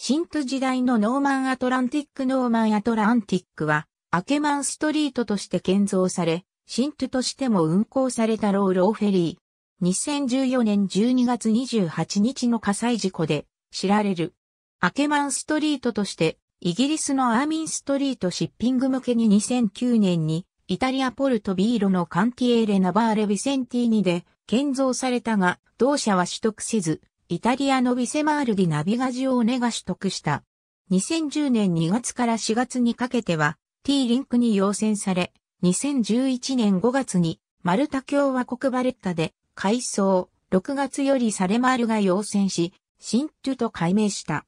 新都時代のノーマンアトランティックノーマンアトランティックは、アケマンストリートとして建造され、新都としても運行されたローローフェリー。2014年12月28日の火災事故で知られる。アケマンストリートとして、イギリスのアーミンストリートシッピング向けに2009年に、イタリアポルトビーロのカンティエーレナバーレビセンティーニで建造されたが、同社は取得せず、イタリアのビセマールディ・ナビガジオーネが取得した。2010年2月から4月にかけては T リンクに要請され、2011年5月にマルタ共和国バレッタで改装、6月よりサレマールが要請し、新トゥと改名した。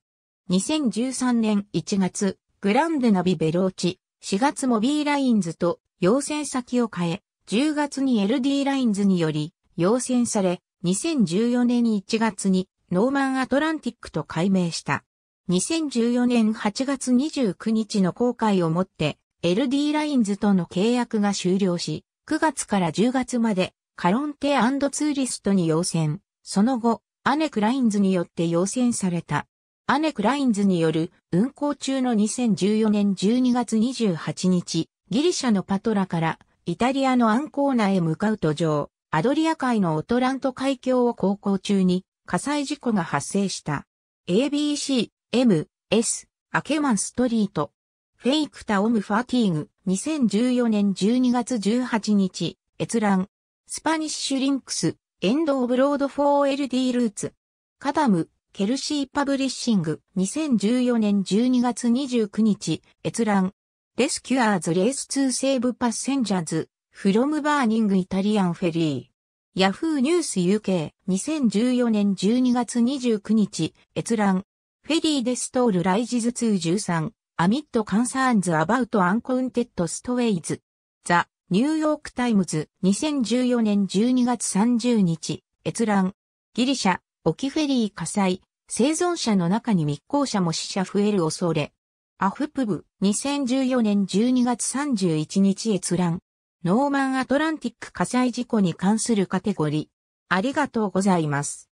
2013年1月、グランデナビベローチ、4月も B ラインズと要請先を変え、10月に LD ラインズにより要請され、2014年1月にノーマンアトランティックと改名した。2014年8月29日の公開をもって LD ラインズとの契約が終了し、9月から10月までカロンテツーリストに要選。その後、アネクラインズによって要選された。アネクラインズによる運行中の2014年12月28日、ギリシャのパトラからイタリアのアンコーナへ向かう途上、アドリア海のオトラント海峡を航行中に火災事故が発生した。ABC、M、S、アケマンストリート。フェイクタオムファティーグ、2014年12月18日、閲覧。スパニッシュリンクス、エンドオブロード 4LD ルーツ。カダム、ケルシーパブリッシング、2014年12月29日、閲覧。レスキュアーズレース2セーブパッセンジャーズ、from burning Italian ferry。a h o o ニュース UK 2014年12月29日閲覧。フェリーでストールライジズ2 13アミットカンサーンズアバウトアンコウンテッドストウェイズ。ザ・ニューヨークタイムズ2014年12月30日閲覧。ギリシャ、沖フェリー火災。生存者の中に密航者も死者増える恐れ。アフプブ2014年12月31日閲覧。ノーマンアトランティック火災事故に関するカテゴリー。ありがとうございます。